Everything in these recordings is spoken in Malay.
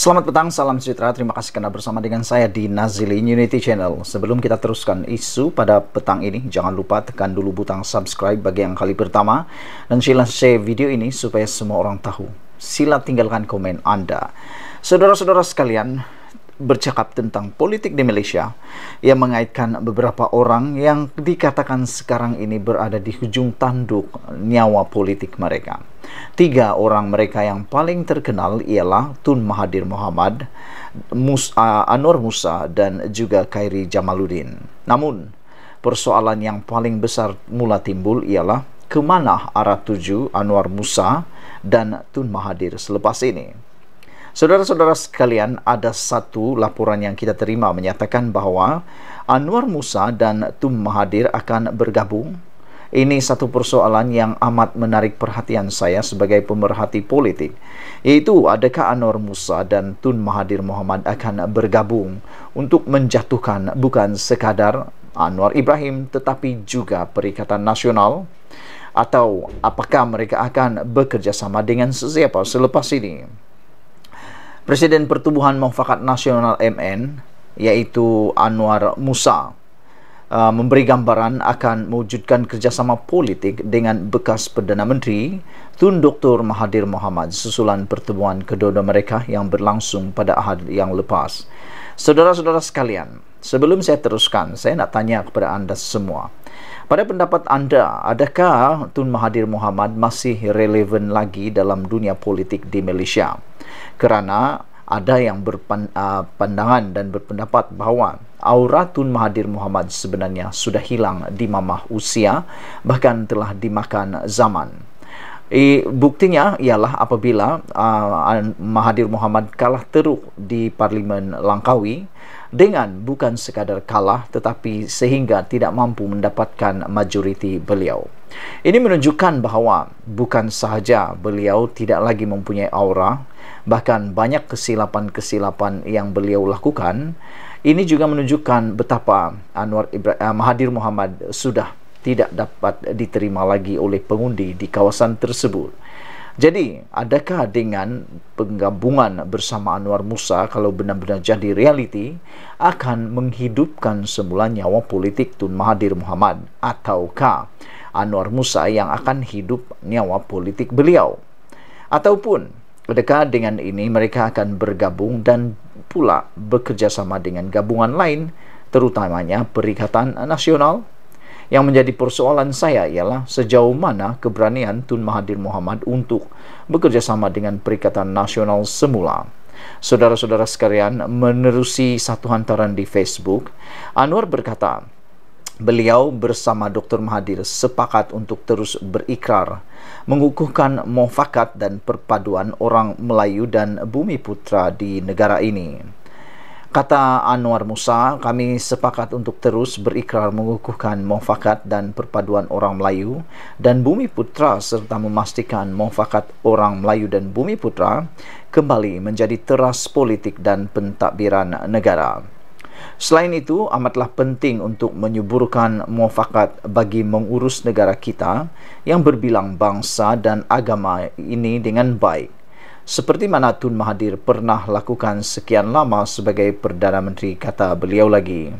Selamat petang, salam sejahtera. Terima kasih karena bersama dengan saya di Nazili Unity Channel. Sebelum kita teruskan isu pada petang ini, jangan lupa tekan dulu butang subscribe bagi yang kali pertama dan sila share video ini supaya semua orang tahu. Sila tinggalkan komen Anda. Saudara-saudara sekalian, bercakap tentang politik di Malaysia yang mengaitkan beberapa orang yang dikatakan sekarang ini berada di hujung tanduk nyawa politik mereka. Tiga orang mereka yang paling terkenal ialah Tun Mahathir Mohamad, Mus Anwar Musa dan juga Khairi Jamaluddin. Namun, persoalan yang paling besar mula timbul ialah ke mana arah tuju Anwar Musa dan Tun Mahathir selepas ini? Saudara-saudara sekalian, ada satu laporan yang kita terima menyatakan bahawa Anwar Musa dan Tum Mahathir akan bergabung. Ini satu persoalan yang amat menarik perhatian saya sebagai pemerhati politik, iaitu adakah Anwar Musa dan Tun Mahathir Mohamad akan bergabung untuk menjatuhkan bukan sekadar Anwar Ibrahim tetapi juga Perikatan Nasional atau apakah mereka akan bekerjasama dengan sesiapa selepas ini? Presiden Pertubuhan Mufakat Nasional MN iaitu Anwar Musa uh, memberi gambaran akan mewujudkan kerjasama politik dengan bekas Perdana Menteri Tun Dr. Mahathir Mohamad susulan pertubuhan kedua-dua mereka yang berlangsung pada Ahad yang lepas. Saudara-saudara sekalian, sebelum saya teruskan, saya nak tanya kepada anda semua. Pada pendapat anda, adakah Tun Mahathir Mohamad masih relevan lagi dalam dunia politik di Malaysia? Kerana ada yang berpandangan uh, dan berpendapat bahawa aura Tun Mahathir Mohamad sebenarnya sudah hilang di mamah usia bahkan telah dimakan zaman. I, eh, buktinya ialah apabila uh, Mahathir Mohamad kalah teruk di Parlimen Langkawi dengan bukan sekadar kalah tetapi sehingga tidak mampu mendapatkan majoriti beliau. Ini menunjukkan bahawa bukan sahaja beliau tidak lagi mempunyai aura, bahkan banyak kesilapan-kesilapan yang beliau lakukan. Ini juga menunjukkan betapa Anwar Ibrahim uh, ah, Mahathir Mohamad sudah tidak dapat diterima lagi oleh pengundi di kawasan tersebut. Jadi, adakah dengan penggabungan bersama Anwar Musa kalau benar-benar jadi realiti akan menghidupkan semula nyawa politik Tun Mahathir Muhammad ataukah Anwar Musa yang akan hidup nyawa politik beliau? Ataupun adakah dengan ini mereka akan bergabung dan pula bekerjasama dengan gabungan lain terutamanya Perikatan Nasional? Yang menjadi persoalan saya ialah sejauh mana keberanian Tun Mahathir Mohamad untuk bekerjasama dengan Perikatan Nasional semula. Saudara-saudara sekalian, menerusi satu hantaran di Facebook, Anwar berkata, beliau bersama Dr. Mahathir sepakat untuk terus berikrar mengukuhkan mufakat dan perpaduan orang Melayu dan bumi putra di negara ini. Kata Anwar Musa, kami sepakat untuk terus berikrar mengukuhkan mufakat dan perpaduan orang Melayu dan Bumi Putra serta memastikan mufakat orang Melayu dan Bumi Putra kembali menjadi teras politik dan pentadbiran negara. Selain itu, amatlah penting untuk menyuburkan mufakat bagi mengurus negara kita yang berbilang bangsa dan agama ini dengan baik seperti mana Tun Mahathir pernah lakukan sekian lama sebagai Perdana Menteri kata beliau lagi.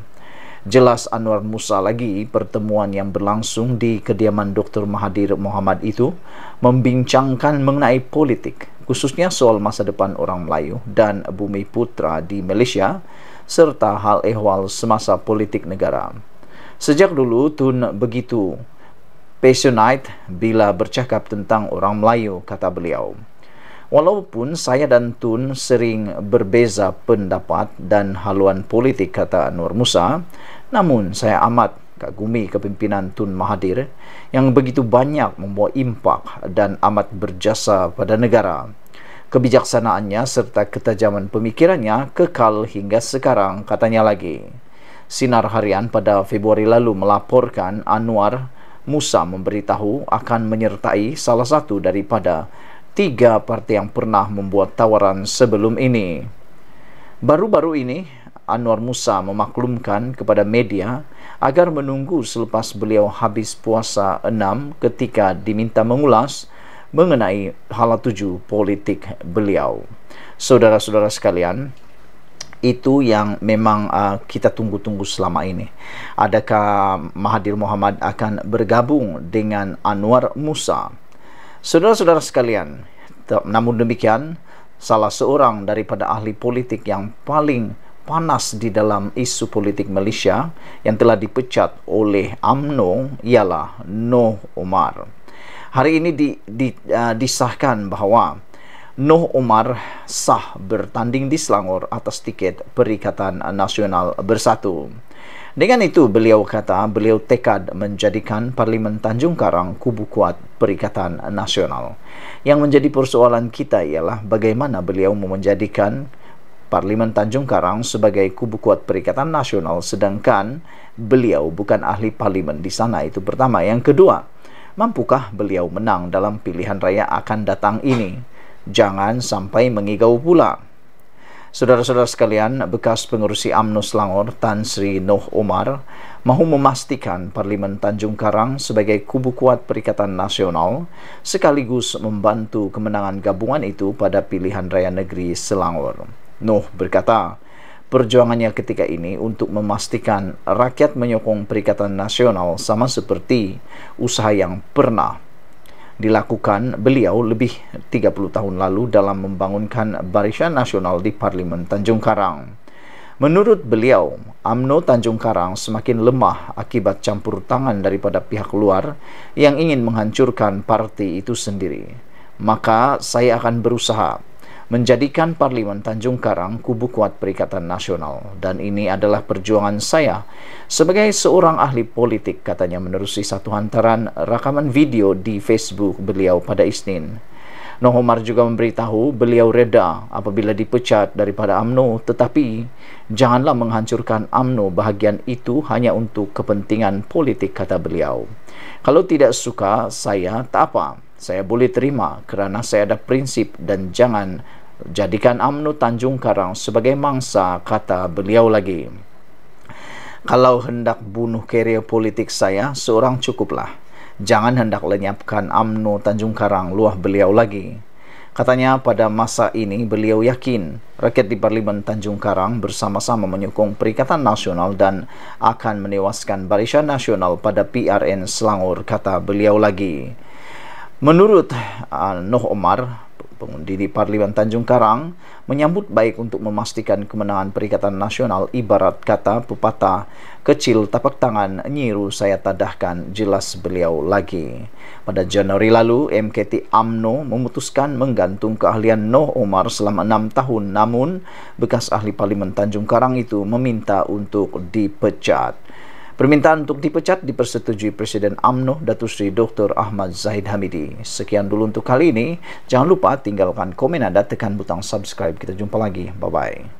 Jelas Anwar Musa lagi pertemuan yang berlangsung di kediaman Dr. Mahathir Mohamad itu membincangkan mengenai politik khususnya soal masa depan orang Melayu dan bumi putra di Malaysia serta hal ehwal semasa politik negara. Sejak dulu Tun begitu passionate bila bercakap tentang orang Melayu kata beliau. Walaupun saya dan Tun sering berbeza pendapat dan haluan politik kata Anwar Musa, namun saya amat kagumi kepimpinan Tun Mahathir yang begitu banyak membawa impak dan amat berjasa pada negara. Kebijaksanaannya serta ketajaman pemikirannya kekal hingga sekarang katanya lagi. Sinar Harian pada Februari lalu melaporkan Anwar Musa memberitahu akan menyertai salah satu daripada tiga parti yang pernah membuat tawaran sebelum ini. Baru-baru ini, Anwar Musa memaklumkan kepada media agar menunggu selepas beliau habis puasa enam ketika diminta mengulas mengenai hala tuju politik beliau. Saudara-saudara sekalian, itu yang memang uh, kita tunggu-tunggu selama ini. Adakah Mahathir Mohamad akan bergabung dengan Anwar Musa? Saudara-saudara sekalian, namun demikian, salah seorang daripada ahli politik yang paling panas di dalam isu politik Malaysia yang telah dipecat oleh AMNO ialah Noh Omar. Hari ini di, di, uh, disahkan bahawa Noh Umar sah bertanding di Selangor atas tiket Perikatan Nasional Bersatu. Dengan itu, beliau kata beliau tekad menjadikan Parlimen Tanjung Karang kubu kuat Perikatan Nasional. Yang menjadi persoalan kita ialah bagaimana beliau menjadikan Parlimen Tanjung Karang sebagai kubu kuat Perikatan Nasional sedangkan beliau bukan ahli parlimen di sana itu pertama. Yang kedua, mampukah beliau menang dalam pilihan raya akan datang ini? jangan sampai mengigau pula. Saudara-saudara sekalian, bekas pengurusi UMNO Selangor Tan Sri Noh Omar mahu memastikan Parlimen Tanjung Karang sebagai kubu kuat Perikatan Nasional sekaligus membantu kemenangan gabungan itu pada pilihan raya negeri Selangor. Noh berkata, perjuangannya ketika ini untuk memastikan rakyat menyokong Perikatan Nasional sama seperti usaha yang pernah dilakukan beliau lebih 30 tahun lalu dalam membangunkan Barisan Nasional di Parlimen Tanjung Karang. Menurut beliau, AMNO Tanjung Karang semakin lemah akibat campur tangan daripada pihak luar yang ingin menghancurkan parti itu sendiri. Maka saya akan berusaha menjadikan Parlimen Tanjung Karang kubu kuat Perikatan Nasional dan ini adalah perjuangan saya sebagai seorang ahli politik katanya menerusi satu hantaran rakaman video di Facebook beliau pada Isnin. Nohomar juga memberitahu beliau reda apabila dipecat daripada AMNO tetapi janganlah menghancurkan AMNO bahagian itu hanya untuk kepentingan politik kata beliau. Kalau tidak suka saya tak apa, saya boleh terima kerana saya ada prinsip dan jangan jadikan Amnu Tanjung Karang sebagai mangsa kata beliau lagi kalau hendak bunuh karier politik saya seorang cukuplah jangan hendak lenyapkan Amnu Tanjung Karang luah beliau lagi Katanya pada masa ini beliau yakin rakyat di Parlimen Tanjung Karang bersama-sama menyokong Perikatan Nasional dan akan menewaskan Barisan Nasional pada PRN Selangor, kata beliau lagi. Menurut uh, Noh Omar, pengundi di Parlimen Tanjung Karang menyambut baik untuk memastikan kemenangan Perikatan Nasional ibarat kata pepatah kecil tapak tangan nyiru saya tadahkan jelas beliau lagi. Pada Januari lalu, MKT AMNO memutuskan menggantung keahlian Noh Omar selama enam tahun namun bekas ahli Parlimen Tanjung Karang itu meminta untuk dipecat. Permintaan untuk dipecat dipersetujui Presiden AMNO Datu Sri Dr. Ahmad Zahid Hamidi. Sekian dulu untuk kali ini. Jangan lupa tinggalkan komen anda, tekan butang subscribe. Kita jumpa lagi. Bye-bye.